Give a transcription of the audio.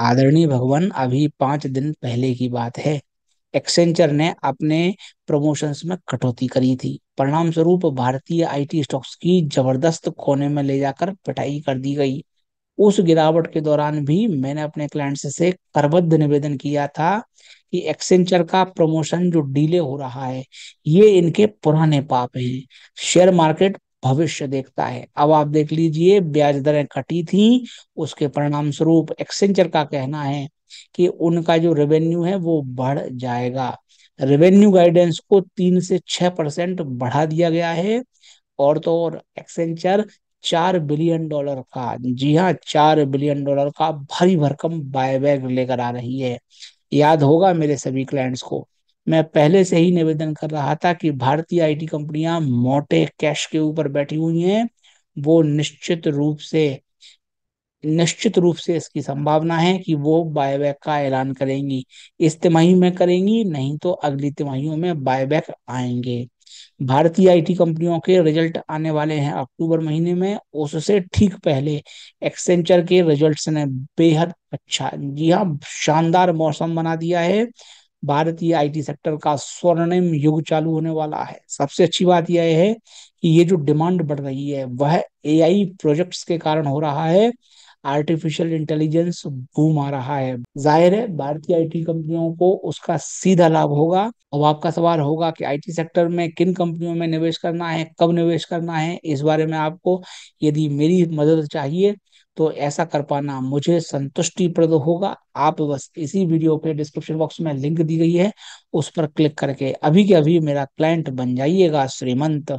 आदरणीय भगवान अभी पांच दिन पहले की बात है एक्सेंचर ने अपने प्रमोशंस में कटौती करी थी परिणाम स्वरूप भारतीय आईटी स्टॉक्स की जबरदस्त कोने में ले जाकर पिटाई कर दी गई उस गिरावट के दौरान भी मैंने अपने क्लाइंट्स से करबद्ध निवेदन किया था कि एक्सेंचर का प्रमोशन जो डीले हो रहा है ये इनके पुराने पाप हैं शेयर मार्केट भविष्य देखता है अब आप देख लीजिए ब्याज दरें कटी थी उसके परिणाम स्वरूप एक्सेंचर का कहना है कि उनका जो रेवेन्यू है वो बढ़ जाएगा रेवेन्यू गाइडेंस को तीन से छह परसेंट बढ़ा दिया गया है और तो और एक्सेंचर चार बिलियन डॉलर का जी हाँ चार बिलियन डॉलर का भारी भरकम बायबैक लेकर आ रही है याद होगा मेरे सभी क्लाइंट्स को मैं पहले से ही निवेदन कर रहा था कि भारतीय आईटी कंपनियां मोटे कैश के ऊपर बैठी हुई हैं वो निश्चित रूप से निश्चित रूप से इसकी संभावना है कि वो बायबैक का ऐलान करेंगी इस तिमाही में करेंगी नहीं तो अगली तिमाहियों में बायबैक आएंगे भारतीय आईटी कंपनियों के रिजल्ट आने वाले हैं अक्टूबर महीने में उससे ठीक पहले एक्सेंचर के रिजल्ट्स ने बेहद अच्छा जी हाँ शानदार मौसम बना दिया है भारतीय आईटी सेक्टर का स्वर्णिम युग चालू होने वाला है सबसे अच्छी बात यह है कि ये जो डिमांड बढ़ रही है वह एआई प्रोजेक्ट्स के कारण हो रहा है आर्टिफिशियल इंटेलिजेंस बूम आ रहा है जाहिर है भारतीय आईटी कंपनियों को उसका सीधा लाभ होगा अब आपका सवाल होगा कि आईटी सेक्टर में किन कंपनियों में निवेश करना है कब निवेश करना है इस बारे में आपको यदि मेरी मदद चाहिए तो ऐसा कर पाना मुझे संतुष्टिप्रद होगा आप बस इसी वीडियो के डिस्क्रिप्शन बॉक्स में लिंक दी गई है उस पर क्लिक करके अभी के अभी मेरा क्लाइंट बन जाइएगा श्रीमंत